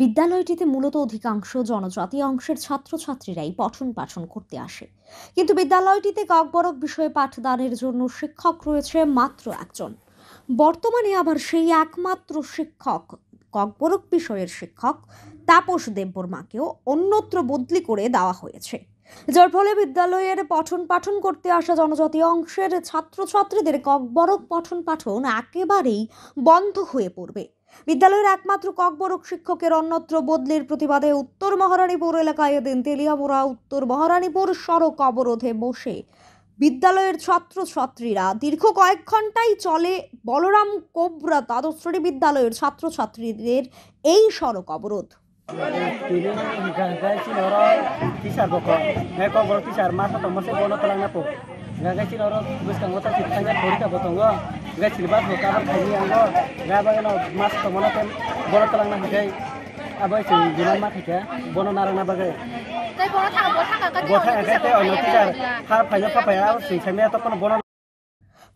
বিদ্যালয়টিতে মূলত অধিকাংশ জনজাতি অংশের ছাত্রছাত্রীরাই পঠন পাঠন করতে আসে কিন্তু বিদ্যালয়টিতে কাকবরক বিষয়ে পাঠদানের জন্য শিক্ষক রয়েছে মাত্র একজন বর্তমানে আবার সেই একমাত্র শিক্ষক ককবরক বিষয়ের শিক্ষক তাপস দেববর্মাকেও অন্যত্র বদলি করে দেওয়া হয়েছে যার ফলে বিদ্যালয়ের পঠন পাঠন করতে আসা জনজাতি অংশের ছাত্রছাত্রীদের ককবরক পঠন পাঠন একেবারেই বন্ধ হয়ে পড়বে বিদ্যালয়ের একমাত্র ককবরক শিক্ষকের অন্যত্র বদলির প্রতিবাদে উত্তর মহারানীপুর এলাকায় এদিন তেলিয়ামোড়া উত্তর মহারানীপুর সড়ক অবরোধে বসে বিদ্যালয়ের ছাত্রছাত্রীরা দীর্ঘ কয়েক ঘন্টাই চলে বলরাম কোবরা দ্বাদশ বিদ্যালয়ের বিদ্যালয়ের ছাত্রছাত্রীদের এই সড়ক অবরোধ পরীক্ষা গেছিল বাদ আবার খাইনি আঙ্গো গা মাছ তো বড় না আবার বন বাগে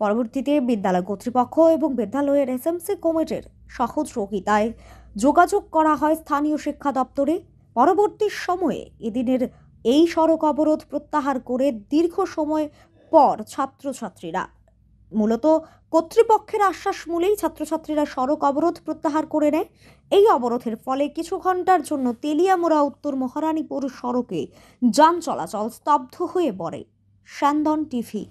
পরবর্তীতে বিদ্যালয় কর্তৃপক্ষ এবং বিদ্যালয়ের এসএমসি কমিটির সহযোগিতায় যোগাযোগ করা হয় স্থানীয় শিক্ষা দপ্তরে পরবর্তী সময়ে এদিনের এই সড়ক অবরোধ প্রত্যাহার করে দীর্ঘ সময় পর ছাত্রছাত্রীরা মূলত কর্তৃপক্ষের আশ্বাস মূলেই ছাত্রছাত্রীরা সড়ক অবরোধ প্রত্যাহার করে নেয় এই অবরোধের ফলে কিছু ঘন্টার জন্য তেলিয়ামোড়া উত্তর মহারানীপুর সড়কে যান চলাচল স্তব্ধ হয়ে পড়ে স্যান্দন টিভি